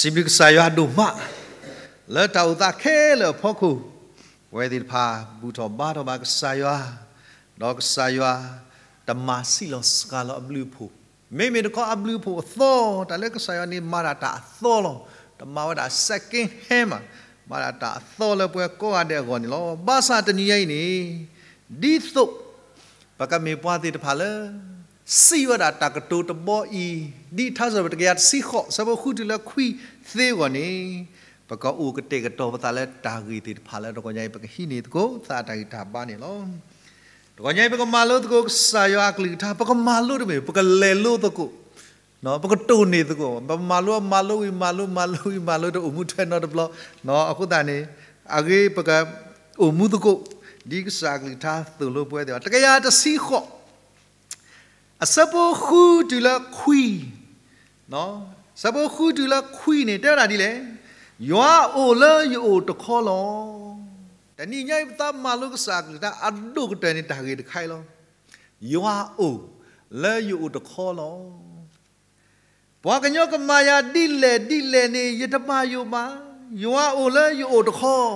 Sibik saya duma le tau ta ke le phoku wedil pha bu tho ba tho ba saya dog saya tama silo skala ablu phu me me ko ablu phu tho ta le saya ni marata tho lo tama wa da second hema marata tho le pwe ko ade ko ni lo ba sa tani yai ni di thup ပကမေပွားတိတဖာလေစီဝဒတာကတိုတဘောဤဒီထဆောတကရစီခော့စဘခုတလခွီသေးဝနေပကောဥကတေကတော်ပတာလဲတာဂီတိဖာလဲတော့ကိုညိုင်ပကဟိနေတကိုသာတိုင်တာပါနေလောတကိုညိုင်ပကမာလို့တကိုစာယောအကလီတာပကမာလို့တမေပကလေလို့တကိုနော်ပကတုန်နေတကိုမာလို့မာလို့ဝီမာလို့မာလို့ဝီမာလို့တော့အမှုထဲနော်တဘလနော်အခုတန်နေအကေပကအမှုတကိုဒီစာကလီတာသူလို့ပွဲတယ်တကရတစီခော့အစပိုခုတူလခွီနော်စပိုခုတူလခွီနေတဲ့လားဒီလေယောအိုလေယောတခေါ်လောတဏိညိုင်တမလုကစာကတအဒုကတနေတဟေတခိုင်လောယောအိုလေယောတခေါ်လောဘွားကညောကမာယာတိလေတိလေနေယတမယောမယောအိုလေယောတခေါ်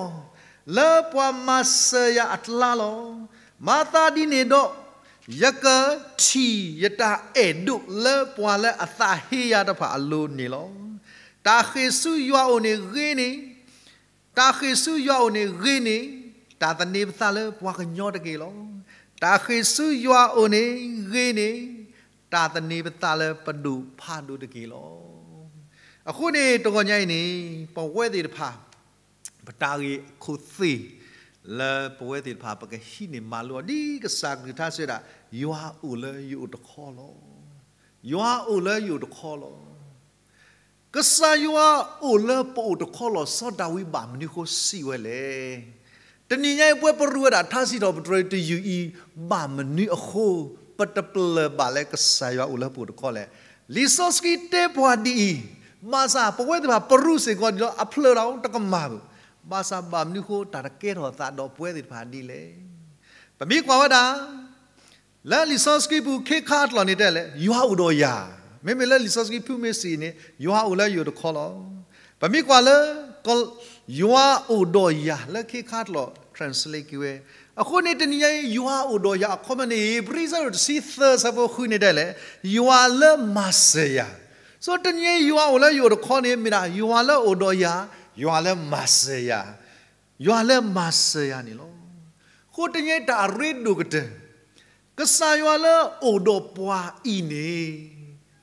လေပွားမဆယာအတလာလောမာတာဒီနေတော့ယကတီယတာအေဒုလေပွာလေအသာဟီယာတဖာအလိုနေလောတာခေဆုယောအိုနေဂေနေတာခေဆုယောအိုနေဂေနေ တာတနေပသလေပွာကညောတကေလောတာခေဆုယောအိုနေဂေနေတာတနေပသလေပဒုဖာဒုတကေလော အခုနေတောညိုင်းနေပဝဲသေးတဖာပတာကြီးခုသေးလေပွေတိဖာပကရှိနေမာလောဒီကစာကထဆရာယွာဥလေယူတခေါ်လောယွာဥလေယူတခေါ်လောကစာယွာဥလေပို့တခေါ်လောစဒဝိဘာမနီကိုစီဝဲလေတနင်္ဂနွေပွဲပရူတာထစီတော်ပတရတယူဤဘာမနီအခိုးပတပလဘာလေကစာယွာဥလေပို့တခေါ်လေလီဆိုစကီတေပွားဒီမာစာပဝဲတဖာပရုစေကောဒီအဖလရောင်းတကမာဘူးပါစာဘာမနုခိုတာရကေရောတာတော့ပွဲတယ်ဖာဒီလေပမိကွာဝဒါလာလီဆော့စကီပူခေခတ်လော်နေတဲ့လေယွာဥတော်ယာမေမေလာလီဆော့စကီပူမေစီနေယွာဥလာယူတခေါ်လောပမိကွာလေကောယွာဥတော်ယာလေခေခတ်လော် translate ကွေအခုနေတနည်းရဲ့ you are odoya common breezer to see thirst of who need တယ်လေ you are le masaya so တနည်း you are လဲ you ခေါ်နေမိတာ you are le odoya ယွာလဲမဆယာယွာလဲမဆယာနီလောကိုတညေတာရိဒုကတကဆာယွာလဲအိုဒိုပွာအီနေ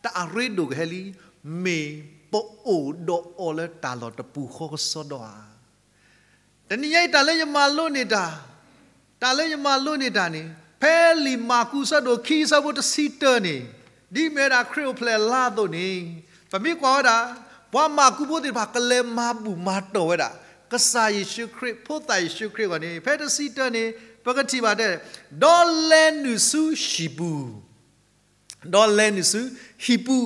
တာရိဒုကဟလီမေပိုအိုဒိုအော်လဲတာလော်တပူခောဆောဒွာတညေတာလဲယမလွတ်နေတာတာလဲယမလွတ်နေတာနေဖဲလီမာကူဆတ်တို့ခီဆဘုတ်စီတာနေဒီမေရာခရိုဖလဲလာတို့နေဖမိကွာတာဘွားမာကူဖို့ဒီဘာကလဲမာဘူးမာတော်ဝဲတာကစားယေရှုခရစ်ဖို့တိုင်ယေရှုခရစ်ကနေဖက်တစီတန်နေပကတိပါတဲ့ဒေါ်လန်နူဆူရှိဘူးဒေါ်လန်နူဆူဟီပူ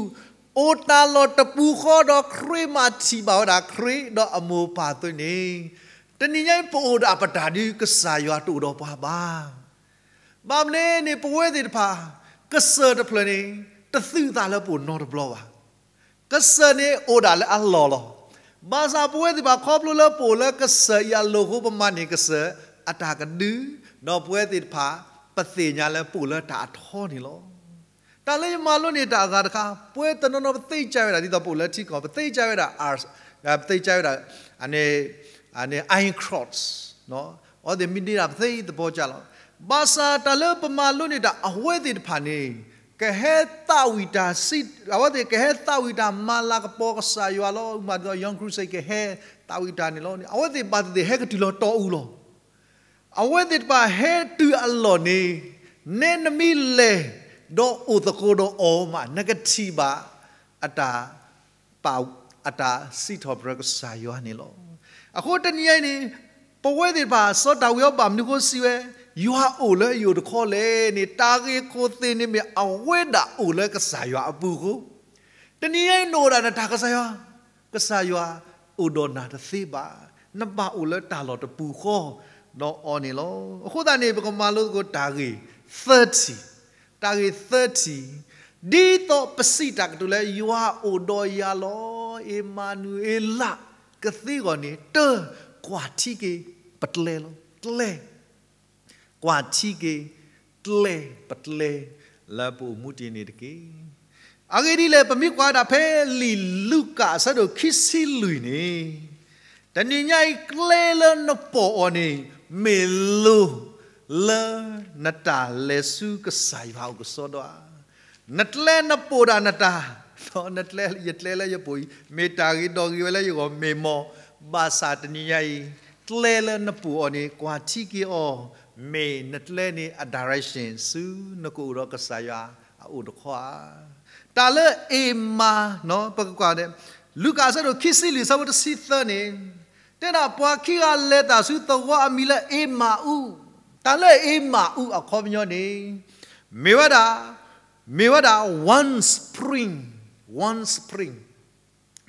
အိုတာလော်တပူခေါ်တော့ခရစ်မာချီပါတာခရစ်တော့အမောပါသွင်းနေတနည်းရင်ပိုတာပတာဒီကစားရွာတူတော့ပါပါဘာမလဲနေပွဲသေးတပါကဆာတပလနေတသုတာလည်းပိုနော်တဘလောပါကဆနေအိုဒါလအလောလောဘာသာပွဲဒီဘာခေါပလိုလပိုလကဆရလောဟုပမနိကဆအတာကဒူးတော့ပွဲဒီဖာပသိညာလဲပိုလတာထောနေလောတာလဲမာလို့နေတာသာတခါပွဲတနတော့သိကြရတာဒီတော့ပိုလတိကောသိကြရတာ r သိကြရတာအနေအနေ iron cross နော် or the midnight သိတဲ့ပေါ်ကြလောဘာသာတလဲပမာလို့နေတာ အဝဲဒီဖာနေကဟေတာဝီတာစိလာဝတ်ကဟေတာဝီတာမာလာကပေါ်ကဆာယောလောမာတော့ယောင်ခရုစိကဟေတာဝီတာနေလောအဝတ်ပါတဲ့ဟေကတီလောတော်ဦးလောအဝတ်ပါဟေတူအလောနေနေနမီလေတော့ဥတကိုတော့အောမနဂတိပါအတာပါအတာစိတော်ဘရကဆာယောနေလောအခုတနည်းနေပဝဲတဲ့ပါစောတာဝီယောပါမြို့ကိုစီဝဲยูฮาอูเลยอยู่ทุกคนเลยนี่ตาเกโกตินี่มีเอาเวดาอูเลยกษายว่าอปูกูตอนนี้ไอ้โนดานะตากษายว่ากษายว่าอุดนาทสีบานับบาอูเลยตาหลอดปูโคနော်အော်နေလောအခုတနေပကမာလို့ကိုတာဂီ30တာဂီ30ဒီတော့ပစိတာကတူလဲယွာအိုဒော်ယာလောအေမာနူအလကသိကောနေတကွာတီကေပတလဲလောတလဲကွာချီကေတလေပတလေလပူမူတီနေတကေအဂေဒီလေပမိကွာတာဖဲလီလူကာဆဒိုခိစီလူနေတနိညာိကလေလနပေါ်အော်နေမေလူလနတာလေစုကဆိုင်ဘောက်ကစောတော့နတ်လဲနပိုဒါနတာတော့နတ်လဲယက်လဲလဲယပူမေတာရီတော်ကြီးလဲယောမေမောဘာသာတနိညာိကလေလနပူအော်နေကွာချီကေအော်မေနတလဲနေအဒါရိုက်ရှင်စူးနကိုရောကဆာယာအိုတခွာတာလဲအေမာနော်ပကကွာတဲ့လူကာဆတော့ခစ်စီလီဆဘတ်စီသနေတဲ့နာပွားခီကလဲတာစူးတော့အမီလဲအေမာဥတာလဲအေမာဥအခေါ်မျောနေမေဝဒာမေဝဒာ one spring one spring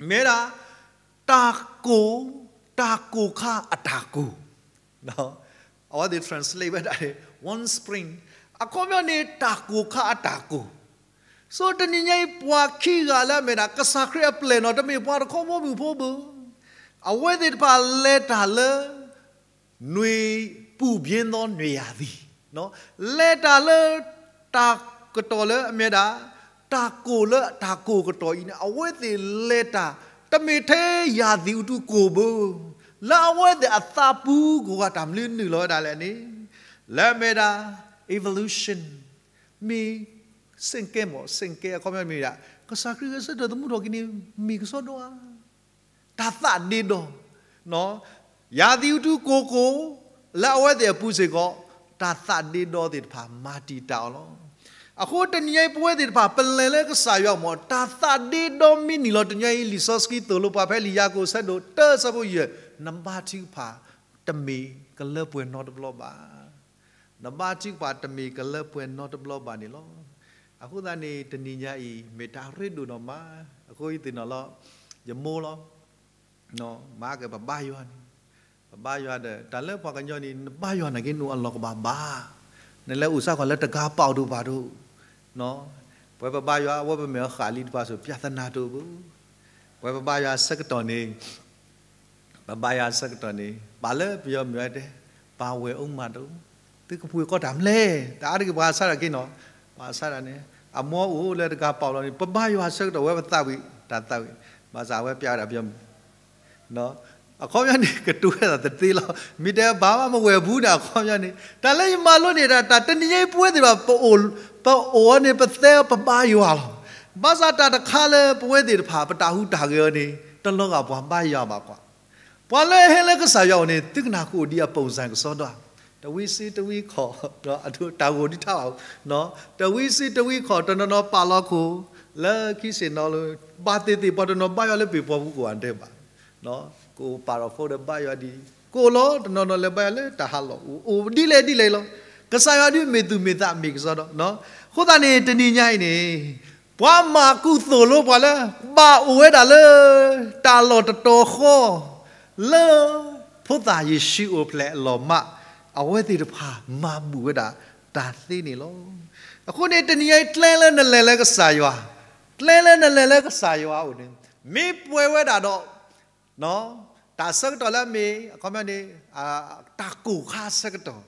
မေရာတာကိုတာကိုခအတာကိုနော် or they translate it as one spring akomyo ne taku kha taku so taninyai pwa khi ga la me na kasakre plan no tami pwa ko mo bu pho bu away they pa le ta le nui pu bien do nui ya di no le ta le ta ko to le me da ta ko le ta ko ko to ina away they le ta တမေသေးရာသီဥတုကိုဘူးလာဝဲတဲ့အသာပူကိုကတမလင်းနူလို့ဒါလည်းနိလက်မေတာ evolution မီစင်ကဲမောစင်ကဲကောမမီရကစားခရစ်စတဲ့မှုတော့ကိနေမီကစောတော့တာသနေတော့နော်ယာဒီတူကိုကိုလာဝဲတဲ့ပူစေကောတာသနေတော့တဲ့ဖာမာတီတောင်းလို့အခုတညိုင်ပွဲတဲ့ဖာပလဲလဲကစားရောက်မောတာသနေတော့မီနီလို့တညိုင်လီဆိုစကီတလို့ပါဖဲလီယာကိုဆက်တော့တဆဖို့ရဲ့น้ำบาชิปผาตมีกันเลิกเปล่ยนนอตบลอบาน้ำบาชิปผาตมีกันเลิกเปล่ยนนอตบลอบานี่ล้ออะคุณท่านี่ตนิยาอีเมตารีดูนมาอะคุยตินอโลยมูล้อเนามาเกิดบบายวนบบายวนเดอแต่เลิกพอกันย้อนนี่บบายวนอนักินูอันหลอกบาบาในเลือวอุตสาห์ก่อนเลื้วตะกาเป่าดูบาดูเนาะเว็บบายว่าเป็นเมื่อขาลีดว่าสุดพิจารณาดูบุไว็บบายว่นสักตอนนี้ဘဘာယာစက်တနီပါလေပြောမြဲတယ်ပါဝဲအောင်မတော့သူကပွေကောတမ်းလေဒါအရကဘာဆရာကိနော်ဘာဆရာနေအမောဦးလက်တကပေါလောနေပပရွာစက်တော့ဝဲပတောက်ပြီးဒါတောက်ပြီးဘာသာဝဲပြတာပြောနော်အခေါ်ရနေကတူရတာတသေးလောက်မိတဲဘာမှမဝယ်ဘူးတာခေါ်ရနေဒါလည်းမလွတ်နေတာဒါတနည်းပွဲတယ်ပါပိုပိုအောနေပသက်ပပရွာဘာသာတာတခါလဲပွဲတယ်ဖာပတာဟုတာကြောနေတလောကဘွားပရွာပါကွာပွာလဲဟဲလဲကစားရောက်နေတိကနာကိုဒီပုံစံကစောတော့တဝီစီတဝီခေါ်တော့အထူးတာကိုဒီထောက်နော်တဝီစီတဝီခေါ်တနော်ပါလောက်ကိုလာခိစင်နော်လို့ဘာတေတေပေါ်တော့ဘာရလဲပြပေါ်ဘူးကိုအန်တဲ့ပါနော်ကိုပါရဖို့တဲ့ဘာရဒီကိုလောတနော်နော်လဲဘာလဲတဟလောအိုဒီလေဒီလေလောကစားရဒီမေသူမေတာမေကစောတော့နော်ခုတန်နေတဏိညိုင်းနေဘွားမာကုသိုလ်လို့ဘွာလဲဘာအိုဝဲတာလဲတာလောတတော်ခေါ်လောဖုတာယေရှုအိုဖလေလောမအဝဲတိတဖာမာမှုဝဲတာဒါသိနေလောအခုနေတနည်းတလဲလဲနလဲလဲကစားရွာတလဲလဲနလဲလဲကစားရွာဦးနေမေပွဲဝဲတာတော့နော်တာစက်တော်လာမေအကောမနေအာတာကူခါစက်တော်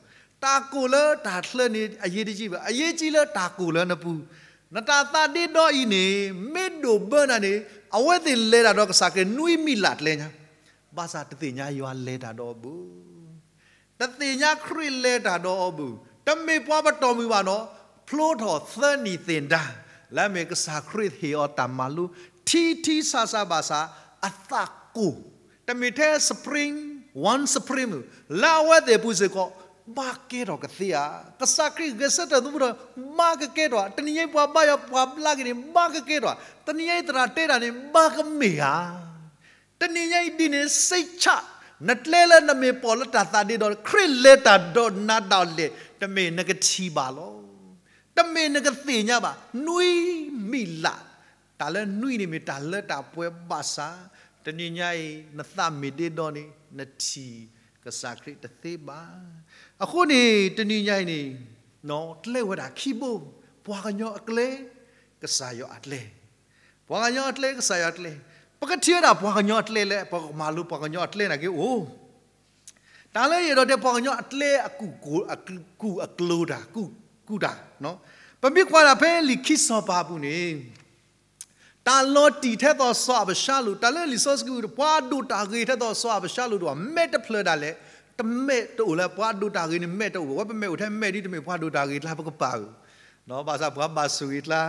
တာကူလဲတာလှနေအရေးတကြီးပဲအရေးကြီးလဲတာကူလဲနပူနတာတာတိတော့ဤနေမေဒိုဘနာနေအဝဲတိလဲတာတော့ကစားကနွိမိလာတလဲညာပါစာတသိညာရွာလဲတာတော့ဘူးတသိညာခရစ်လဲတာတော့ဘူးတမေပွားပတော်မူပါနော်ဖလိုတော်သနီသင်တာလာမေကစာခရစ်ဟေအတမလူတီတီဆာဆာဘာစာအသကူတမေထဲစပရင် one supreme လာဝဲတဲ့ပူစကောဘာကေတော့ကသီယာကစကရိကစတဲ့သူတို့မာကကေတော့တနည်းပွားပါရပွားပလာကရင်မာကကေတော့တနည်းတရာတဲတာနေမာကမေဟာတနင်္ဂနွေဒီနေ့စိတ်ချနတ်လဲလဲနမေပေါ်လတာတာဒီတော့ခရစ်လက်တာတော့နာတော့လေတမေငကချီပါလောတမေငကသိညပါနှွိမိလာတာလဲနှွိနေမီတာလက်တာပွဲပါစာတနင်္ဂနွေနသမီဒီတော့နေနချီကစားခရစ်တသေးပါအခုနေတနင်္ဂနွေနေနော်တလဲဝတာခီဘိုးဘွာကညောအကလေကစားရောအတလေဘွာကညောအတလေကစားရောအတလေပကတိရတာဘွားကညော့တလေလေဘွားကမာလို့ဘွားကညော့တလေနာကေအိုးတားလဲရတော့တဲ့ဘွားကညော့တလေအကူကိုအကူအကလိုတာကူကူတာနော်ပမိခွာတာဖဲလီခိစောပါဘူးနေတာလောတီထက်တော့ဆော့ဘရှာလို့တာလဲလီဆော့စကူဘွားဒူတာကေထက်တော့ဆော့ဘရှာလို့တော့မက်တဖလတာလဲတမက်တို့လဲဘွားဒူတာကေနဲ့မက်တော့ဝက်မက်ကိုထဲမက်ဒီတမက်ဘွားဒူတာကေလာပကပါဘူးနော်ဘာသာဘွားပါဆူရီလာ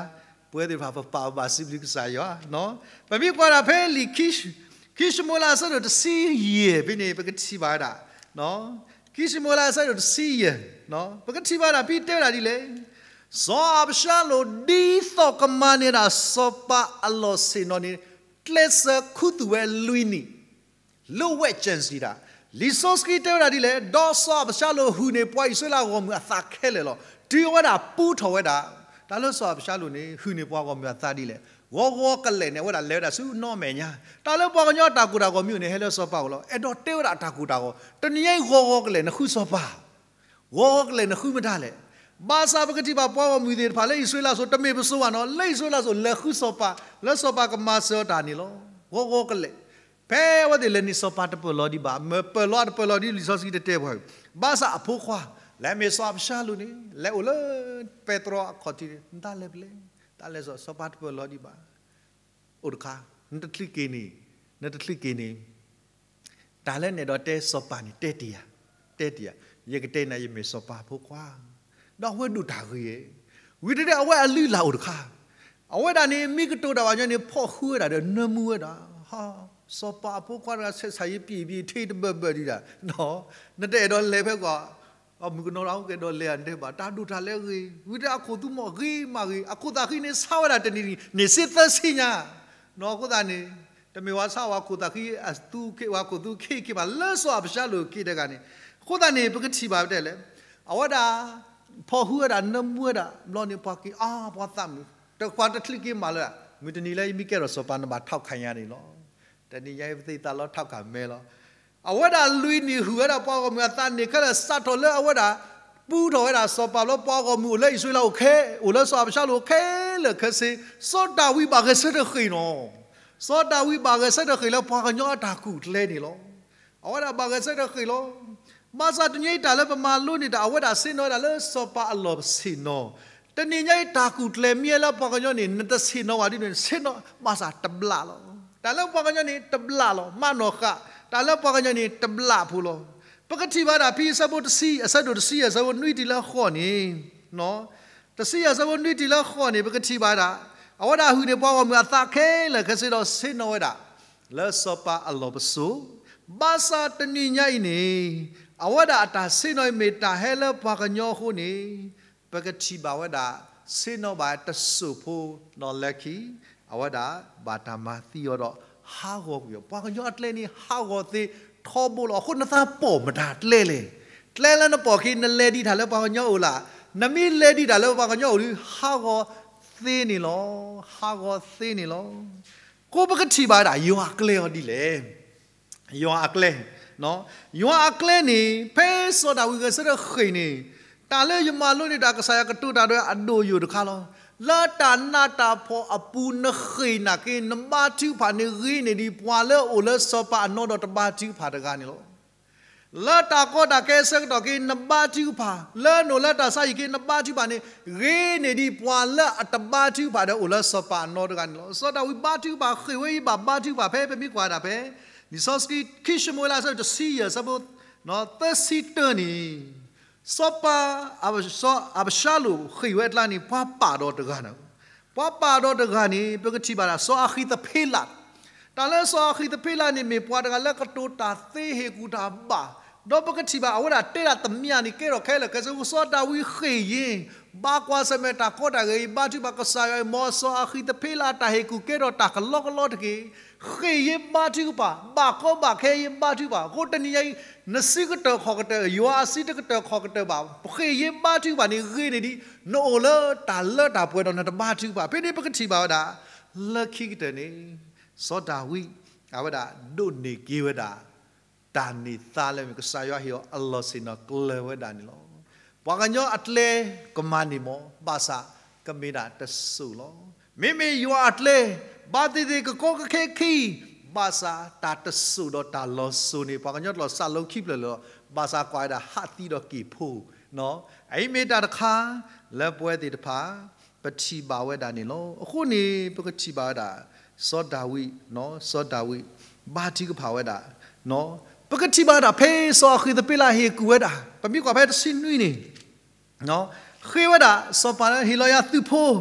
puede papa pa basibli kusayo no babi kwara phe likish kishmola sa ro tsi ye bini pagati ba da no kishmola sa ro tsi ye no pagati ba da pi te da di le zo absha lo di tho kamani da so pa allo se no ni klesa khutu we luini lo we chance di da li so ski te da di le do so absha lo hu ne poi sela go mu a tha khele lo di wa da pu tho we da ဒါလို့ဆိုပါရှာလို့နေဟူနေပွားကောမြတ်သားဒီလေဝေါ်ဝေါ်ကလည်းနေဝဒါလဲဒါဆူနော်မယ်ညာဒါလို့ပွားကညောတာကူတာကောမြို့နေဟဲလို့ဆိုပါကောလောအဲ့တော့တေဝဒါတာကူတာကောတနည်းဝေါ်ဝေါ်ကလည်းနှခုဆိုပါဝေါ်ဝေါ်ကလည်းနှခုမထားလေဘာသာပကတိပါပွားဝမူသေးဖာလေဣဆွေလာဆိုတမေပစိုးဝါနော်လိတ်ဆွေလာဆိုလက်ခုဆိုပါလက်ဆိုပါကမဆောတာနေလောဝေါ်ဝေါ်ကလည်းဖဲဝဒီလနိစောပါတပလောဒီဘာမပလောတပလောဒီလီစောစီတဲဘွာဘာသာအဖိုးခွားလဲမေဆော့ရှာလူနေလဲဥလပက်ထရောခတိဒါလဲပလေဒါလဲဆိုစပတ်ပလောဒီပါဥဒခာနတတိကေနီနတတိကေနီဒါလဲနေတော့တဲစောပါနေတဲတီယာတဲတီယာရေကတဲနေရမေစောပါဖို့ကွာတော့ဝဲဒူတာခေဝီတတဲ့အဝဲအလူလာဥဒခာအဝဲဒါနေမိကတိုတာဝါညနေဖော့ဟူရတာတော့နမူရတာဟာစောပါဖို့ကွာဆက်ဆိုင်ပြပြထိတ်ဘဘဒီတာနော်နတဲ့တော့လဲပဲကွာအမကနော်အောင်ကတော့လေန်တဲ့ပါတာဒူထားလဲဂီဝိဒအခုသူမဂီမာဂီအခုတာခိနေဆာဝရတနီနေစစ်သစီညာနော်ကိုတာနေတမေဝါဆာဝါကိုတာခိအစတူကေဝါကိုသူခေကေပါလဲဆောအပရှာလို့ကေတဲ့ကနေကိုတာနေပကတိပါတဲ့လေအဝဒါဖော်ဟူရနမွရလောနေပါကီအာဘာသမ်တခွာတထလိကေမာလာမြတနီလဲမိကေရဆောပန်ဘာထောက်ခံရနေလောတနီရိုက်သိတာလောထောက်ခံမဲလောအဝဲတာလူနီဟူရတာပေါ်ကမြတ်တန်နေခက်စတ်တော်လဲအဝဲတာပူတော်ရတာစောပါလို့ပေါ်ကမူလဲဆွေးလောက်ခဲဦးလဲဆောပါရှာလို့ခဲလဲခက်စေစောတာဝိပါကစတဲ့ခိနော်စောတာဝိပါကစတဲ့ခိလဲပေါ်ကညောတာကူလဲနေလို့အဝဲတာပါကစတဲ့ခိလို့မဆာတညိတာလဲပမာလို့နေတာအဝဲတာစင်တော်တာလဲစောပါအလောစင်နော်တနေညိတာကူလဲမြဲလဲပေါ်ကညောနေနတစင်နော်ဝါဒီနေစင်နော်မဆာတဘလာလို့ဒါလဲပေါ်ကညောနေတဘလာလို့မနောခတာလပကညနေတဘလာဖူလောပကတိဘာဒါပီစဘတ်စီအစဒုတ်စီအစဝနွီတီလာခေါနေနော်တစီအစဝနွီတီလာခေါနေပကတိဘာဒါအဝဒါဟူနေပွားဝမြာသခဲလခစီတော့စေနဝဒါလဲစောပါအလောပဆူဘာသာတနိညိုင်နေအဝဒါတာစေနွိမေတာဟဲလပကညောခုနေပကတိဘာဝဒါစေနောဘာတဆူဖူနော်လက်ကီအဝဒါဘာတာမသီရောတော့ဟာကိုပြောပွားကညော့တလဲနေဟာကိုသေးထောဘူးလို့ခုနသာပေါ်မတာတလဲလေတလဲလနပေါ်ခိနလဲဒီထားလဲပွားကညော့ဦးလားနမီလဲဒီထားလဲပွားကညော့ဦးဟာကိုသေးနေလောဟာကိုသေးနေလော ကိုဘကတိပါတာယောအကလေဟောဒီလေယောအကလေနော်ယောအကလေနေဖဲစောတာဝီကစရခိနေတာလဲယမလို့နေတာကဆာယကတူတာတော့အဒိုယူတခါလောလာတာနာတာဖို့အပူနခိနာကိနမတူဖာနေရီနေဒီပွာလေအိုလစပါအနောဒတဘာတူဖာတကနေလို့လာတာကောတာကဲဆက်တော့ကိနဘာတူဖာလဲနိုလာတာဆိုင်ကိနဘာတူဖာနေရီနေဒီပွာလေအတဘာတူဖာတော့အိုလစပါအနောဒကနေလို့စောတာဝီဘာတူဖာခေဝေးဘာဘာတူဖာဖဲပမိကွာတာဖဲနီဆော့စကီခိရှမိုလာဆိုတစီရစဘောနော်သစီတနီစောပါအဘစောအဘရှာလူခိဝက်လာနီပွားပါတော့တကနော်ပွားပါတော့တကနီပကတိပါလားစောအခီတဖေးလာတလဲစောအခီတဖေးလာနီမေပွားတကလက်ကတိုတာသေးဟေကူတာပါတော့ပကတိပါအဝရတဲ့တာတမြနီကဲတော့ခဲလကဲစောတာဝီခေရင်ဘာကွာစမေတာကောတာကြီးဘာတိဘကဆာယောမောဆောအခီတဖေလာတာဟေကူကေတော့တာကလောကလောတကေခေယဘာတိပါဘာကောဘာခေယဘာတိပါကိုတနီယိနစိကတခေါကတယောအစိတကတခေါကတဘာခေယဘာတိပါနေခေနေဒီနိုလတာလတာပွဲတော့နတဘာတိပါဖိနေပကတိပါဒါလခိကတနေသောတာဝိအဝဒဒုနေကေဝဒတာနေသားလဲကဆာယောဟေအလ္လာဟ်စိနကလဝဒနီလောဝါကညောအတလေကမနီမောပါစာကမေတာတဆုလောမိမိယွာအတလေဘာတိတိကကောကခေခီဘာသာတာတဆုတော့တာလောဆုနေပါကညောလောဆလုံးခိပလလောဘာသာကွာတာဟာတိတော့ကေဖို့နော်အိမေတာတခါလက်ပွဲတိတဖာပတိပါဝဲတာနေလောအခုနေပကတိပါတာစောတာဝိနော်စောတာဝိဘာတိကဖာဝဲတာနော်ပကတိပါတာဖေးစောခိတပိလာဟေကူဝဲတာပမိကွာဖဲတစိနွိနေနော်ခေဝဒစောပါဟီလိုယာသူဖိုး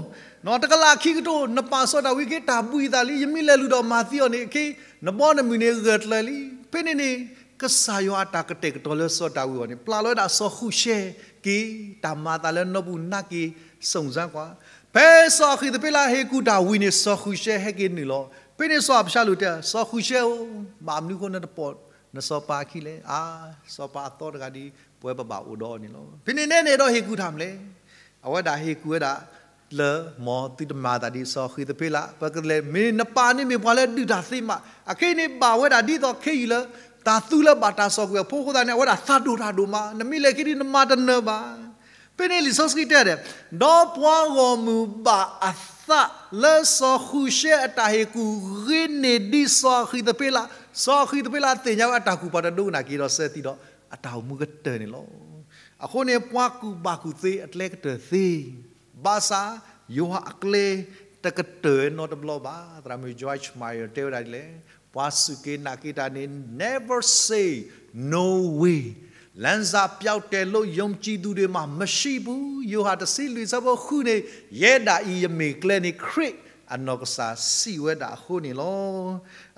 နော်တကလာခိကတိုနပါစောတာဝိကေတာပူတာလီယမိလဲလူတော်မာတိော်နေခေနဘောနမီနေဇတ်လဲလီဖိနေနေကဆာယောတာကတေကတော်လဲစောတာဝိော်နေပလာလောတာစောခုရှေကီတာမာတာလဲနဘူးနကီစုံစမ်းကွာဘဲစောခိတပိလာဟေကူတာဝိနေစောခုရှေဟေကီနီလောပိနေစောအရှာလူတဲ့စောခုရှေမာမလူခုနတပေါ်နစောပါခိလဲအာစောပါတော်တကဒီပွဲပပအိုတော့နေလို့ဖိနေနေနေတော့ဟေကူထမလဲအဝဒါဟေကူဒါလေမောတိတမာတာဒီဆောခိတပေလာပကလေမင်းနပါနေမပွာလဲဒူတာစိမအခိနေပါဝဲတာဒီတော့ခေယူလေတာသူလပါတာဆောကွေဖိုးခဒနေဝဲတာသတူတာဒူမနမိလေခိဒီနမတနပါပင်းလေးဆောစကိတဲ့တော့ပွားတော်မူပါအသလေဆောခုရှေအတာဟေကူရင်းနေဒီဆောခိတပေလာဆောခိတပေလာတင်ရောက်အတာကူပါတဒုနာကီတော့ဆက်တီတော့အတောင်မှုကတနေလို့အခုနေပွားကူပါကူသေးအတလက်ကတသေးဘာသာယောဟအကလေတကတဲနော်တဘလဘာတရမီဂျော့ချ်မိုင်ယာတေရိုင်လေပွားစုကေနာကေတာနေ never say no way လန်စာပျောက်တယ်လို့ယုံကြည်သူတွေမှာမရှိဘူးယောဟတစီလူစဘခုနေရဲတာဤယမေကလေနေခရစ်อนกษาสีเวดาคูนี่ลอ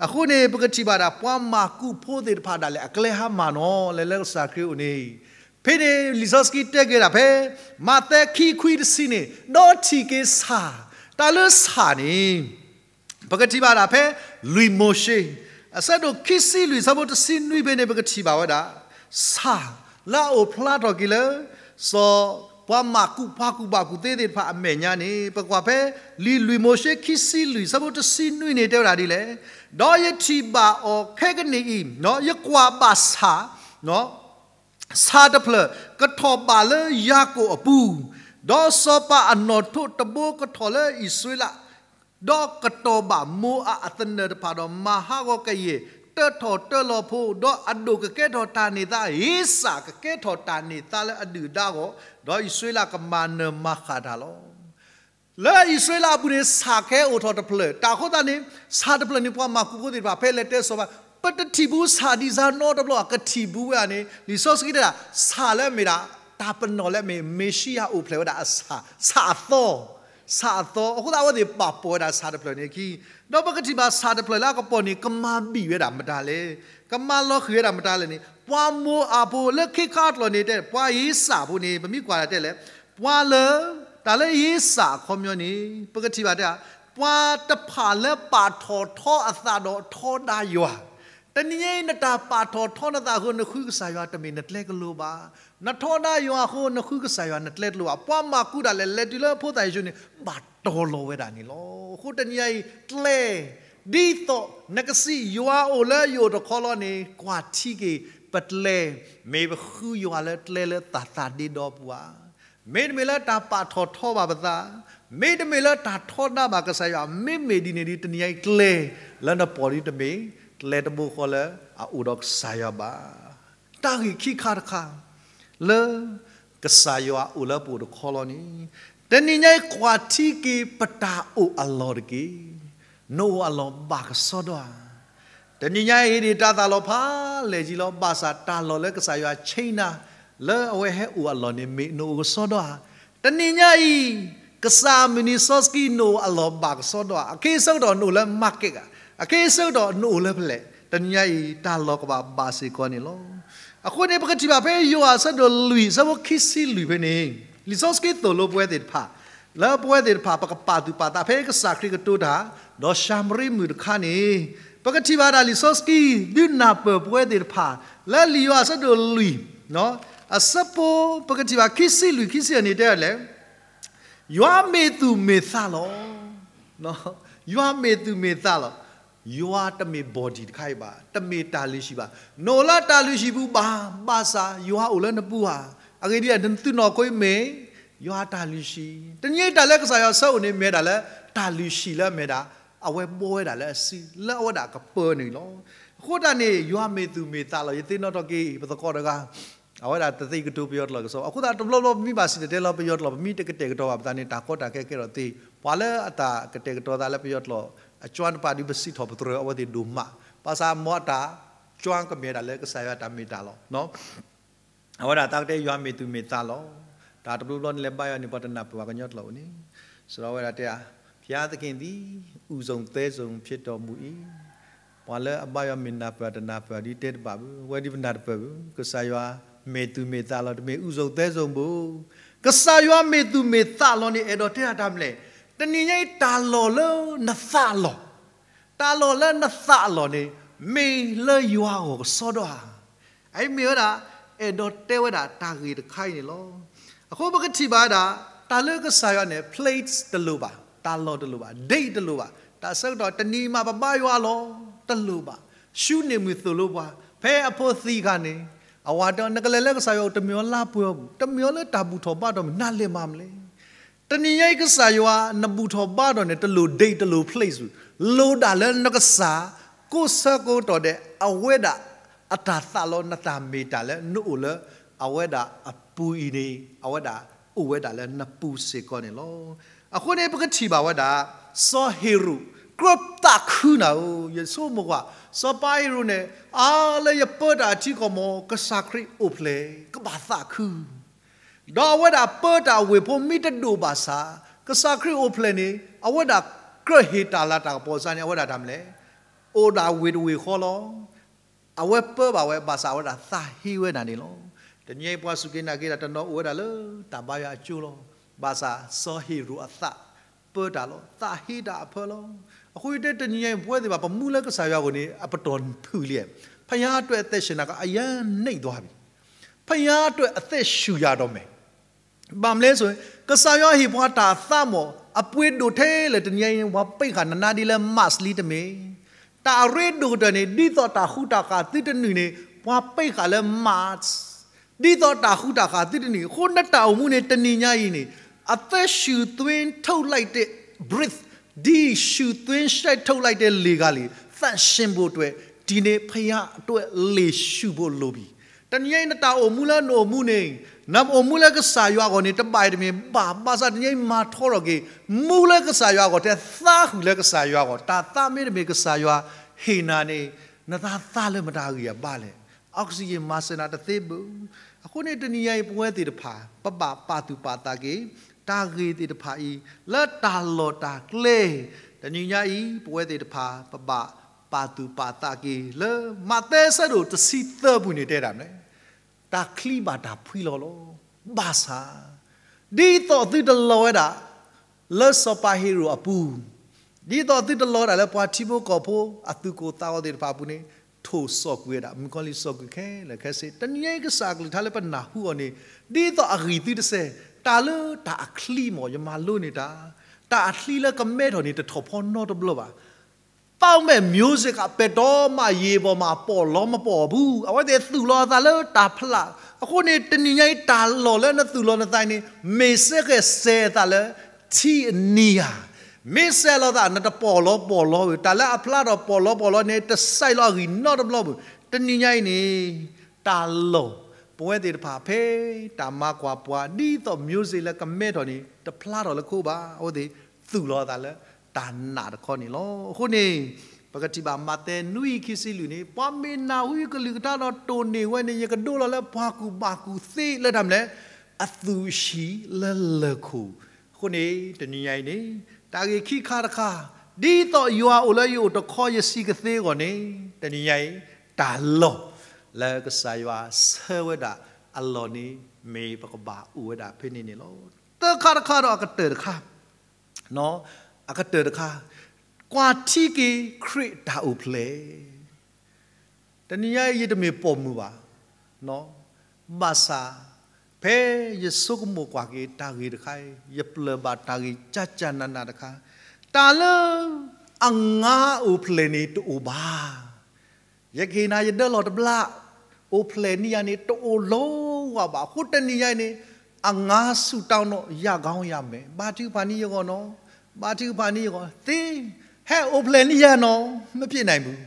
อะคูนี่ปกติบาดาปวามากูโพเดพาดาเลอกเลหามานอเลเลสาคริอุนี่ဖေးနေလီဇော့စကီတက်ကြတာပဲမာသက်ခီခွီးစီနေဒေါ်တီကေစာတာလဆာနေပကတိပါတာပဲလူမိုရှေအဆက်တို့ခီစီလူစဘတ်စီနွိပဲနေပကတိပါဝဒါစာလာအိုဖလာတော်ကီလာစောပွားမကူဖာကူပါကူသေးသေးဖာအမေညာနေပကွာဖဲလီလူမိုရှေခီစီလူစဘတ်တစီနွိနေတဲရာဒီလေတော့ယတိပါအော်ခဲကနေဤနော်ယကွာပါစာနော်စာတဖလကထောပါလေယာကိုအပူတော့စောပါအနော်ထုတဘောကထောလေဣဆွေလာတော့ကတောပါမောအအသနတဖာတော့မဟာကောကရဲ့တထောတလောဖို့တော့အဒုကကဲထောတာနေတာဟိစာကကဲထောတာနေတာလဲအဒူဒါကိုတော့ဣသရေလကမန်မခါတာလောလဲဣသရေလဘူးနေစာကဲအိုထောတပလေတာခေါ်တာနေစာတပလေနေပွားမှာကုကိုဒီပါဖဲလက်တဲဆိုပါပတတိဘူးစာဒီဇာနောတပလောကတိဘူးကနေဒီဆော့စကိတာစာလဲမေတာတာပနော်လဲမေမေရှိယအိုဖလေဝတာစာစာသောစာသောအခုဒါဝဒီပါပေါ်တာစာတပလေနေကီတော့ပကတိဘာစာတပလလာကပေါ်နေကမာဘီရတာမတားလေကမာလောခရတာမတားလေနေပွာမိုးအပိုလက်ခိခတ်လောနေတဲ့ပွာရေးစာဖို့နေမမိကွာတဲ့လေပွာလတာလေရေးစာခေါ်မျောနေပကတိဘာတဲ့ပွာတဖာလက်ပါထောထောအသာတော်ထောဒါယောတနည်းနတာပါတော်ထောနတာကိုနခုကဆာရွာတမင်နဲ့ကလိုပါနထောနာရွာကိုနခုကဆာရွာနဲ့ကလိုပါပွားမကူတာလဲလက်တူလဖို့တိုင်ရှင်ဘာတော်လိုဝဲတာနီလောခုတနည်းတလဲဒီတော့နကစီရွာအိုလဲယိုတခေါ်လို့နေကွာတီကေပတ်လဲမေဘခုရွာလဲတလဲလဲတာတာဒီတော့ပွာမေမေလာတာပါထောထောပါပသာမေတမေလာတာထောနာပါကဆာရွာမေမေဒီနေဒီတနည်းကလဲလန်ပေါ်ဒီတမေเลตบุคอลอาอุดอกสายบาตาหิขี้คาดคาเลกสายอาอุลปูดคอลนี้แต่นี่ไงควาที่กีปตาอุอัลลอฮ์กีโนอัลลอฮ์บากสอดวาแต่นี่ไงดีตาตาลอพาเลจิลอบาสาตาลอเลกสายอาเชนาเลอเวเฮอุอัลลอฮ์นี่มีโนกสอดวาแต่นี่ไงกษามินิสอสกีโนอัลลอฮ์บากสอดวาเคสอดวาโนและมักเกะအကေဆုတ်တော့နို့လည်းဖလက်တနည်းအီတာလောကဘာပါစီကောနေလောအခုနေပကတိပါပဲယူအဆတ်တော့လူီစဘခိစီလူပဲနေလီဆိုစကေတိုလိုပွဲတဲ့ဖာလောပွဲတဲ့ဖာပကပါတူပါတာဖဲကစာခရီကတူတာဒေါ်ရှာမရီမူခါနေပကတိပါတာလီဆိုစကီဘျူနာပပွဲတဲ့ဖာလာလီယူအဆတ်တော့လူီနော်အစပိုပကတိပါခိစီလူခိစီနေတဲ့လေယောမေသူမေသလောနော်ယောမေသူမေသလော your တမေ body တခိုက်ပါ တမေတာလေးရှိပါ no la တာလေးရှိဘူးပါပါစာ your အိုလည်းနပူဟာအကေဒီကသူနော်ကိုမေ your တာလေးရှိတညိတာလည်းကစားရဆုပ်နေမဲတာလည်းတာလေးရှိလည်းမဲတာအဝဲပွဲတာလည်းစီလက်ဝတာကပယ်နေလို့ခုတနေ your မေသူမေတာလို့ရသိနော်တော့ကေပသကောတကားအဝရတသိကတူပြောတော့ဆိုအခုဒါတဘလို့မိပါစီတဲလောပြောတော့မိတကတဲ့ကတော့ပါတနေတာကောတာကဲကဲတော့တေဘာလဲအတာကတဲ့ကတော့ဒါလည်းပြောတော့အကျွမ်းပါဒီပစီထောပထရအဝတိဒုမပါစာမောတာကျွမ်းကမြေတာလဲကဆာရတာမေတာလောနော်အဝဒတာတဲ့ရွာမေသူမေတာလောဒါတပလူလောလဲပါရနိပတနာပဝကညတ်လောနိဆိုတော့ဝရတဲ့ဘုရားသခင်သည်ဥစုံသဲစုံဖြစ်တော်မူ၏ဘာလဲအပယမင်နာပတနာပဒီတက်ပါဘူးဝဒီပနာပဘူးကဆာရမေသူမေတာလောတမေဥစုံသဲစုံဘူးကဆာရမေသူမေတာလောနိအဲ့တော့တရားတာမလဲတနင်္ဂနွေတာလော်လနသလော်တာလော်လနသလော်နေမေလယွာကိုစောတော့ဟာအဲ့မေရအေဒေါ်တဲဝဒတာဂီတခိုင်နေလောအခုဘကတိပါတာတာလကဆာရနဲ့ plates တလို့ပါတာလော်တလို့ပါ date တလို့ပါတာဆောက်တော့တနီမှာပပရွာလောတလို့ပါရှုနေမှုသလို့ပါဖဲအဖို့သီကနေအဝါတော့ငကလေးလက်ကဆာရတမျောလာပွဲတမျောလတာဘူးထောပါတော့နားလင်မမလဲတနင်္ရိုက်ကစားယောနဘူးထောပါတော့နဲ့တလူဒိတ်တလူ place လို့ဒါလည်းနကစားကိုစကောတော့တဲ့အဝဲတာအတာသလောနတာမေတာလည်းနုအိုလည်းအဝဲတာအပူဤနေအဝဲတာအိုဝဲတာလည်းနပူစေကောနေလောအခုနေပကတိပါဝဲတာစောဟီရူကရပတာခုနာယဆိုမကွာစပိုင်ရူနေအားလည်းရပတာချီကောမော ကစားခရီအိုဖလေကဘာသခုဒါဝဒပတ်တာဝေဖို့မိတဒူဘာစာကစခရီအိုဖလနေအဝဒကရဟီတာလာတာပေါ်စနေအဝဒတမလေအိုဒါဝေဝေခေါ်လောအဝပဘဝဘာစာဝဒသာဟီဝေနာနေလောတညေပွားစုကိနာကိတာတနောဝဒလတဘာယာချူလောဘာစာစောဟီရူအသပတ်တာလောသာဟီတာဖလောအခုတက်တညေပွဲတွေပါပမှုလက်ကစားရွာကိုနေအပတော်ထူလျက်ဖျားအတွက်အသက်ရှင်တာကအယံနှိမ့်သွားပြီဖယားအတွက်အသက်ရှူရတော့မယ်ဘာမလဲဆိုရင်ကဆာယောဟိဘွားတာသမအပွေးတို့ထဲလေတညရင်ဝပိတ်ခါနနာဒီလဲမတ်လီတမေတာရေတို့တနေဒီတော့တာခုတာကတိတနီနေဘွားပိတ်ခါလဲမတ်ဒီတော့တာခုတာကတိတနီခုနတာအမှုနေတနေညရင်နေအသက်ရှူသွင်းထုတ်လိုက်တဲ့ breath ဒီရှူသွင်းရှိုက်ထုတ်လိုက်တဲ့လေကလေသန့်ရှင်းဖို့အတွက်ဒီနေ့ဖခင်အတွက်လေရှူဖို့လိုပြီတန်ရင်တာအိုမူလာနိုမူနေနမ်အိုမူလာကဆာယောကိုနေတပိုင်တမင်ဘာမဆာတန်ရင်မာထောရကေမူလာကဆာယောကိုတဲ့သာဟူလာကဆာယောကိုတာတာမေတမေကဆာယောဟေနာနေနသာသာလည်းမတာကြီးရပါလေအောက်ဆီဂျင်မာစနာတသိဘူးအခုနေတနည်းရင်ပွဲသေးတဖာပပပါတူပါတာကေတာဂေသေးတဖာဤလတ်တာလော်တာကလေတနည်းညာဤပွဲသေးတဖာပပပါတူပါတာကေလမတဲဆတို့တစီသဘူးနေတဲ့တာမလဲတာခလီဘာတာဖီလောလောဘာသာဒီတော့သူတလောတာလောစပါဟီရိုအပူဒီတော့သူတလောတာလဲပွာတီဘိုကောဖိုအသူကိုတာဝတဲ့ပါပူနေထိုဆော့ကွေတာမကောလီဆော့ကွေခဲလဲခဲစေတနည်းကစားကလထားလဲပနာဟူအနေဒီတော့အဂီတီတဆဲတာလတာအခလီမော်ယမလို့နေတာတာအခလီလဲကမဲတော်နေတထော်ဖောနော့တဘလောပါပေါက်မဲ့မျိုးစစ်ကဘယ်တော့မှရေပေါ်မှာပေါ်လို့မပေါ်ဘူးအဝတ်တဲ့သူ့လောသာလို့တာဖလာအခုနေတနင်္ဂနွေတာလော်လဲနဲ့သူ့လောနဲ့တိုင်းနေမေစက်ကဆဲတာလဲချီနီယာမေဆဲလောသာနဲ့တပေါ်လို့ပေါ်လို့တာလဲအဖလာတော့ပေါ်လို့ပေါ်လို့နေတဆိုင်လောက်ကြီး not a blob တနင်္ဂနွေနေတာလောပွဲတဲ့ဖာဖေးတာမကွာပွားဒီတော့မျိုးစစ်လဲကမဲတော်နေတဖလာတော့လခုပါဟုတ်တယ်သူ့လောသာလဲตันหนาดคนนี่ล้อคนนี่ปกติบามาเตนุยคิสิลุนี่ปามินาหิยกลืกตาเราตูนี่ไว้นี่ยังกระดูแล้วพากูบากูซีแล้วทำนี่ยอสุชีเลเลคูคนนี้ตัวนี้ใหญ่นี่ตากกขี้คาราคาดีต่อยัวอุลาอยู่ตะขอยสีกเตก่นนี่ตัวนี้ใหญ่ตาลอแล้วก็สายว่าเสวดาอัลลอฮ์นี่มีปกบาอุวดาเพนี่นี่โลเตอคาราคาเรากระเติร์ครับเนาะအကတတခါကွာတီကီခရစ်တာအုပ်လေတနည်းရည်တမေပေါ်မူပါနော်မဆာဖဲယေစုကမောကွာကေတာဂေတခိုင်ယပလဘတာဂေကြာကြာနာနာတခါတာလအငါအုပ်လေနေတူပါယခေနာယဒလော်တဘလာအိုဖလေနီယာနေတိုလုံးဝပါခုတနီယာနေအငါဆူတောင်းတော့ရကောင်းရမယ်ဘာတူပါနီရောနော်ပါတီပါနီကောတင်းဟဲ့အိုပလန်နီယာနော်မဖြစ်နိုင်ဘူး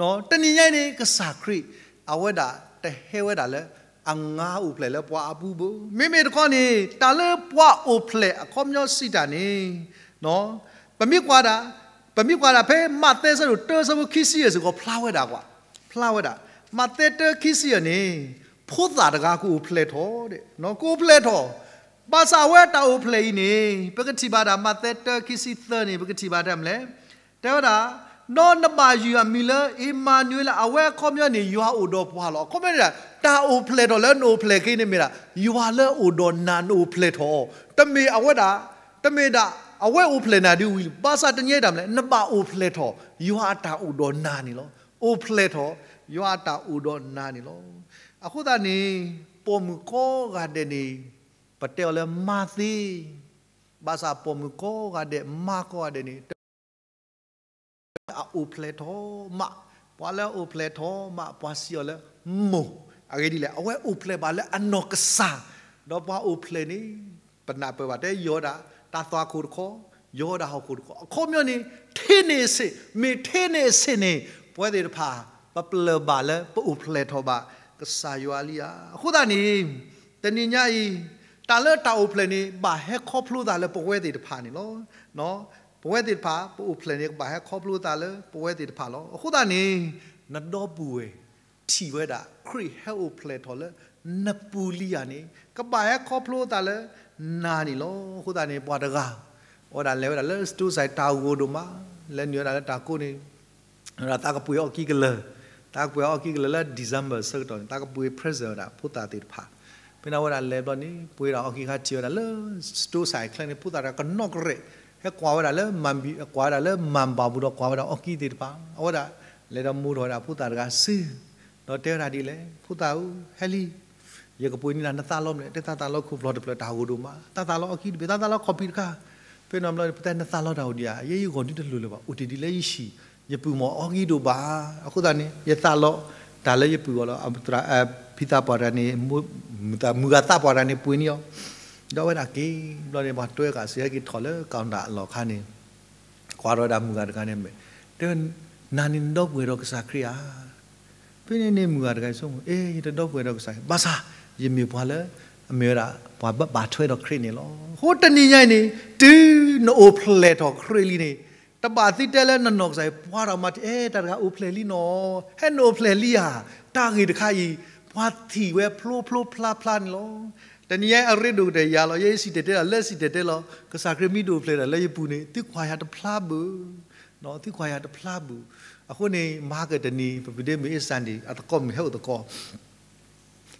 နော်တနင်္ဂနွေနေ့ကစားခရစ်အဝဒတဟဲဝဒလည်းအငါအိုပလေလပွားအပူဘမိမိတခေါနေတလဲပွားအိုပလေအခေါမျောစီတာနေနော်ပမိကွာတာပမိကွာတာဖဲမတ်သဲဆိုတေဆဘခိစီရဆိုကဖလာဝဲတာကွာဖလာဝဲတာမတ်သဲတခိစီရနေဖို့တာတကားကိုပလေထောတဲ့နော်ကိုပလေထောပါစာဝဲတာအိုဖလေနေပကတိဘာဒမသက်တခိစီသနေပကတိဘာဒမလဲတဲဝဒါနောနဘာယူအမီလာအီမာနျူလာအဝဲခေါမျောနေယူဟာအိုဒေါ်ပွာလောခေါမျောနေတာတာအိုဖလေတော်လဲနိုဖလေခိနေမီလာယူဟာလဲအိုဒေါ်နာနိုဖလေတော်တမေအဝဲတာတမေတာအဝဲအိုဖလေနာဒီဝီပါစာတညဲတာမလဲနဘာအိုဖလေတော်ယူဟာတာအိုဒေါ်နာနေလောအိုဖလေတော်ယူဟာတာအိုဒေါ်နာနေလောအခုတာနေပုံကောကတဲ့နေปเตียวเลยมาสิภาษาปมก็กระเดมาก็กระเดนี่เอาอุปเลทอมาพอแล้วอุปเลทอมาพอสเอียแล้วมูอะไรดีเลยเอาไว้อุปเลบาลเลยอันนกษาดอกว่าอุปเลนี่ปนับไปว่าได้ยดาตาตัวคุรโคโยอดาหคุรโคโคมีนี่ที่นี่สิมีที่นี่สินี่พอได้รพาปเปลบาลเลยปอุปเลทอบากษายวาลียาขุดานี่แต่นี่ไยตาเลตาอุพลนี่บาเฮครอบลูตาเลปวยติดผ่านนี่ลอเนาะปวยติดผ่าปอุพลนี่บาเฮครอบลูตาเลปวยติดผ่าลอခုตานี่นัดดอปูเอฉีเวดาครีเฮอุพลทอเลนปูลียานี่กบาเฮครอบลูตาเลนานี่ลอခုตานี่ปวดกาออดาเลวดาเลสตูไซตาโกดูมาလဲညောလာတာကိုနေရတာကပွေအော်ကီကလတာကပွေအော်ကီကလလာဒီဇမ်ဘာဆက်တော့တာကပွေပရက်ဇာတာဖုတာတိဖာเป็นเอาเวลาเล็บตอนนี้ปุยเราเอาขี้ข้าเจียวแล้วตู้สายคลายในผู้ตาเราก็นอกเรแค่กว่าเวลาเริ่มมันบีกว่าเวลาเริ่มมันบาบุดกว่าเวลาเอาขี้ติดปังเอาเวลาเลยเรามูดเวลาผู้ตาเราซื้อเราเตะราดีเลยผู้ตาอูเฮลี่ยังกับปุยนี่นะตาล้มเลยแต่ตาตาล้มคู่ฟลอดเปลือกตาหูดูมาตาตาล้มเอาขี้ตาตาล้มคอมพิวเตอร์เป็นน้ำเราแต่ตาล้มเราเดียยี่ยี่คนที่จะรู้เลยว่าอุติดีเลยยี่ชียปูมออกี้ดูบาအခုတည်းရသလောဒါလည်းရပူရောအမတရာ피타바라니무다무가타바라니뿌니요너와라게너네봐또가세기털어간다로카니과로다무가가네된나닌너브웨로사크리아피네네무가가이송에이너브웨로사바사예미봐라아메라봐바트웨로크리니로호트니냐니드노오플레토크리니တပါတိတဲလဲနော်နော်ဆိုင်ဘွားတော်မတ်အဲတတကအိုဖလေလီနော်ဟဲ့နိုဖလေလီဟာတာကြီးတခါကြီးဝါတီဝဲဖလိုဖလိုဖလာဖလာနီလောတနည်းအရစ်တို့တဲ့ရလောရေးစီတဲ့တဲ့လက်စီတဲ့တဲ့လောကစားခရမီတို့ဖလဲတဲ့လက်ရပူနေတိခွာရတဖလာဘူးနော်တိခွာရတဖလာဘူးအခုနေမာကတနီပပဒေမီအစန်ဒီအတကောမဟဲ့တကော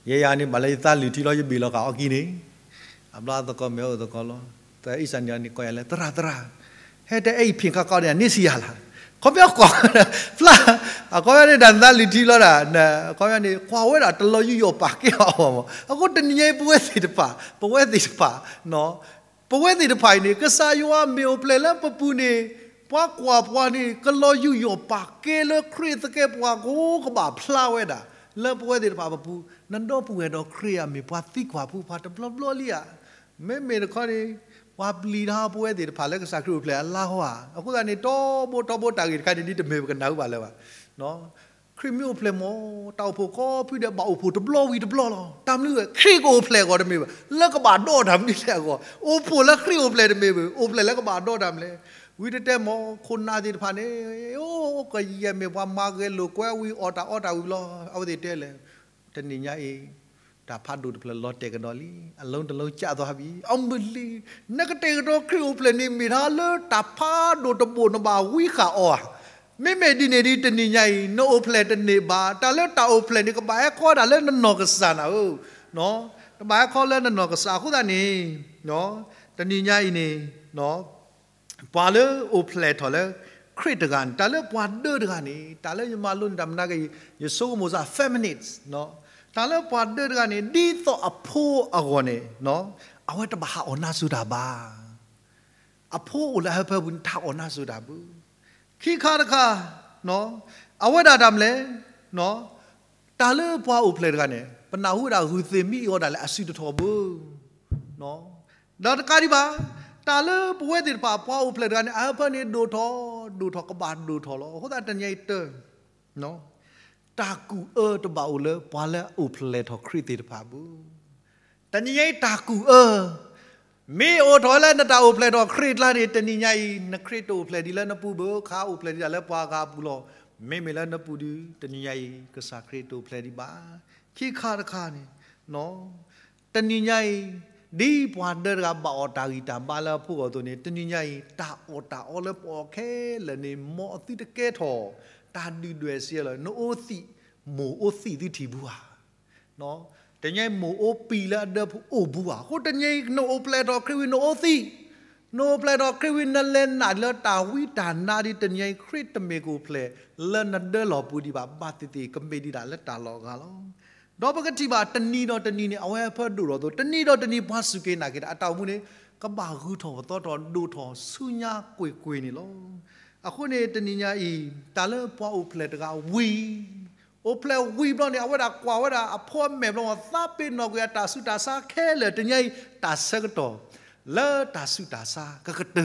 ရေယာနေမလေးသားလီတီလောရဘီလောကအကီနေအဘလာတကောမဟဲ့တကောလောတဲ့အစန်ညာနေကိုရလဲတရာတရာဟဲ့တဲ့အဲ့ဖြင်ကကောက်တဲ့နေစီရလားခေါ်ပြောကွာဖလာအကောရတဲ့ဒန်သားလီတီလာတာအကောရနေခွာဝဲတာတလောယူရောပါကေအောင်ပါအကောတနည်းပွဲစီတပါပွဲစီတပါနော်ပွဲစီတပါနေကစားယောမေပလလပပူနေပွားကွာပွားနေကလောယူရောပါကေလခရစ်တကေပွားကိုကဘာဖလာဝဲတာလပွဲစီတပါပပူနန်တော့ပူရတော့ခရစ်ရမေပွားသိခွာပူဖာတဘလဘလလီယာမေမေခေါ်နေဝါပလီရာပွဲတေဖာလက်ကစာခရုဖလေအလာဟွာအခုကနေတော့ဘောတော့ဘောတာကြီးခိုင်နေတယ်မေကနောက်ပါလဲပါနော်ခရမျိုးဖလေမောတောက်ဖို့ကောပြီးတဲ့ဘောက်ဖို့ဒဘလဝီဒဘလလောတမ်လူခရီကိုဖလေကောတမေပါလက်ကပါတော့တမ်နေလေကောအိုဖို့လက်ခရီကိုဖလေတမေပါအိုဖလေလက်ကပါတော့တမ်လေဝီတတဲမောခုနာဒီဖာနေโอ้ကကြီးရမေဘာမာကဲလိုကွဲဝီအော်တာအော်တာဝီလောအော်ဒီတဲလေတနေညာအေးดาพาดูดเพลินลอเตกันดอลีอัลลอฮ์ดลอจ้าตัวฮับีอัมบิลีนักเตะันอคริวเพลนิมิฮาเลดาพาดูดบุนบาวิขาอ๋อไม่เมดีเนรีตันี่ใหญ่โอเพลตันี่บาแต่เล่ตาโอเพลนี่ก็บายข้อดาเล่นนนกสานาเออนาะบายข้อเล่นนกสาคุณตาเนี่เนาะตันี่ใหญ่นี่เนาะปาเลโอเพลทอเลคริตกันแต่เล่ปาเดอดกันนี่แต่เล่ยมาลุนดำนักยิ่งสู้มุซาเฟมินิสเนาะတာလပွားတဲ့ကနေဒီတော့အဖိုးအကောနေနော်အဝတ်တဘာအနာစုတာပါအဖိုးလာဟပဘွန်းတာအနာစုတာဘူးခိခါရခါနော်အဝတ်တာတမလဲနော်တာလပွားဥပလေကနေပနာဟုတာဟူသိမိရောတာလဲအစီတတော်ဘူးနော်တော့တကားဒီပါတာလပွေးတဲ့ပါပွားဥပလေကနေအဖနေဒူထောဒူထောကဘာဒူထောလောဟိုတာတညိတ်နော်တာကူအော်တပါဦးလေဘာလဲအိုဖလေထော်ခရစ်တေတပါဘူးတဏိယတာကူအော်မေအိုထော်လဲနတာအိုဖလေထော်ခရစ်လာနေတဏိညာဤနခရစ်တိုဖလေဒီလဲနပူဘခါအိုဖလေဒီလဲပွာကာပူလောမေမေလဲနပူဒီတဏိညာဤကစာခရစ်တိုဖလေဒီပါခိခါတခါနေနော်တဏိညာဤဒီပွားတဲ့ကဘာတာဂီတာဘာလာဖို့တော့နေတဏိညာဤတာအော်တာအော်လဲပေါ်ခဲလဲနေမောအတိတကဲထော်တာတူတွေစီရလောနိုအိုသိမိုအိုသိသိတီဘူးဟာနော်တညိုင်မိုအိုပီလာဒပ်အိုဘူးဟာဟိုတညိုင်နိုအိုပလက်တော်ခရစ်ဝင်နိုအိုသိနိုပလက်တော်ခရစ်ဝင်နလဲနာလတာဝိတာနာဒီတညိုင်ခရစ်တမေကိုဖလဲလနဒလောပူဒီပါပါတီတီကမေဒီတာလက်တာလောကလောတော့ပကတိပါတဏီတော့တဏီနဲ့အဝဲဖတ်တို့တော့တဏီတော့တဏီဘတ်စုကေနာကေတာအတောင်မှုနေကဘာဟုထောတော် တော်တို့ထောဆူညာကွေကွေနေလောအခုနေတနိညာဤတာလပွားအိုဖလက်တကဝီအိုဖလက်ဝီဘလောင်းနေအဝဒကွာဝဒအဖောမေဘလောင်းသပိနောကရတာစုတာစာခဲလေတညိတာစကတောလေတာစုတာစာကကတ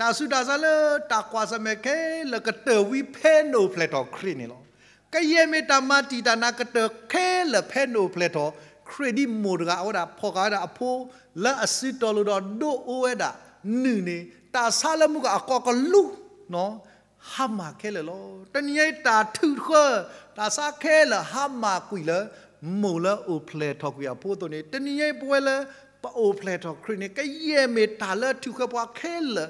တာစုတာစာလေတာကွာစမေခဲလေကတဝီဖဲနိုဖလက်တော်ခရနေလောကယေမေတမတီတာနာကတခဲလေဖဲနိုဖလက်တော်ခရဒီမိုဒကအဝဒဖောကာဒအဖိုးလေအစစ်တော်လို့တော့ဒိုအိုဝဒနင်းနေတာစာလမှုကအကောကလူးနော်ဟာမာခဲလေလောတနည်းတာထုခွတာစာခဲလေဟာမာကွီလေမူလာအိုဖလေထောက်ကွီအဖို့တုန်တနည်းပွဲလေပအိုဖလေထောက်ခရနေကရဲ့မေတာလေထုခပွားခဲလေ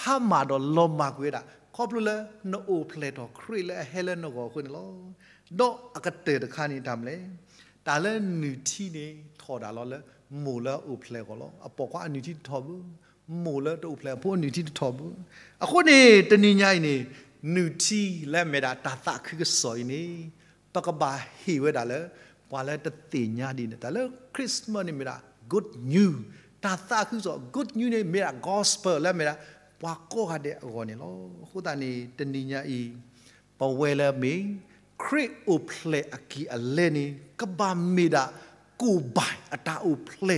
ဟာမာတော့လောမာကွေတာခေါပလူလေနိုအိုဖလေထောက်ခရလေဟဲလေနောကိုခွနေလောတော့အကတေတခါနေတမ်းလေတာလေနူတီနေထော်တာလောလေမူလာအိုဖလေကောလောအပေါ်ကအနူတီထော်ဘူးหมูละตัวแผลพวกนี้ที่ทอบอะคนนี้ตนีใหญ่นี่นูที่และเมดาตาตาคือสอยนี่ปากบาฮีเวดาเลปาเลตตีญาดีนะแต่เลคริสต์มาสนี่เมดา good new ตาตาคือสอ good new นี่เมดา gospel และเมดาปาโกฮาเดอโกนี่ลอคุตานี่ตนีญาอีปะเวลเมคริโอเพลอกีอเลนี่กบาเมดากูบายอตาโอเพล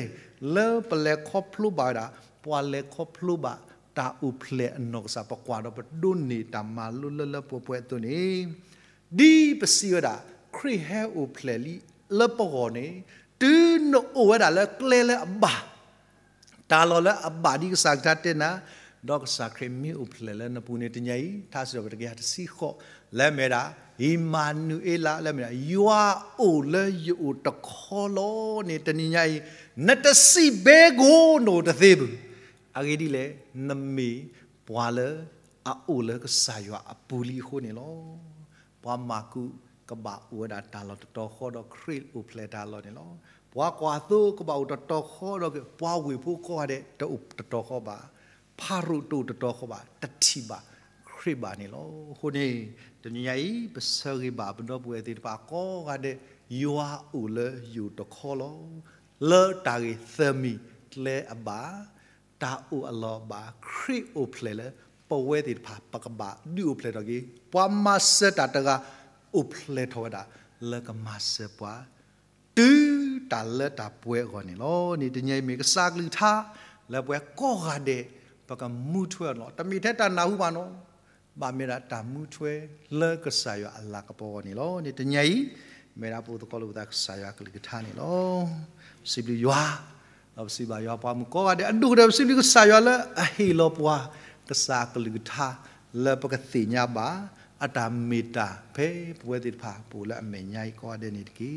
เลปะเลคอพลูบาดาပွာလေခေါဖလူပါတာဥဖလေအနောစာပကွာတော့ဒုန်နေတာမလူလလပပွဲတုန်နေဒီပစီရတာခရီဟဲဥဖလေလီလပေါ်နေတူနိုအိုဝဒါလကလေလအဘာတာလောလအဘာဒီစာကတဲ့နာဒေါက်ဆာခရမီဥပလလနပူနေတညိသာစရပတကရတစီခော့လဲမေတာဟီမာနူအေလာလဲမေတာယွာအိုလဲယိုတခောလောနေတညိနတစီဘေဂိုနိုတသေးဘူးအဂေဒီလေနမီဘွာလေအအိုလေကဆာယောအပူလီဟိုနေလောဘွာမာကုကဘာဝဒတာလတော်ခေါ်တော့ခရစ်ဥဖလေတာလောနေလောဘွာကွာသူကဘာတော်တော်ခေါ်တော့ဘွာဝေဖို့ခေါ်တဲ့တူတော်ခေါ်ပါဖာရုတူတော်ခေါ်ပါတတိပါခရစ်ပါနေလောဟိုနေတညညာဤပစရိဘာဘနောပွေတိပါကောကတဲ့ယွာဥလေယူတခေါ်လောလေတာရီသမီလေအဘာတာအိုအလောဘာခရစ်အိုဖလေလေပဝဲတိဖာပကဘာဒီအိုဖလေတော့ကြီးပွားမဆတတကအိုဖလေထောဒါလကမဆပွားတူတလတပွဲကောနေလောနေတညိုင်မီကစားကလူထားလပွဲကောရတဲ့ပကမှုထွဲလောတမီထက်တနာဟုပါနော်ဘာမေရာတမှုထွဲလကစားရအလကပေါ်နေလောနေတညိုင်မေရာပုဒ်ကောလူဒါကစားရကလူထားနေလောစီဘလူယွာอบสิบายอปามุก็ว่าเดี๋ยวดูเดี๋ยวสิบลิกสายอละอหิลปวากษากลิกทาละปกติญาบาอตามเมตตาเพปวยติภาปูละเมญญายก็เดนิตกี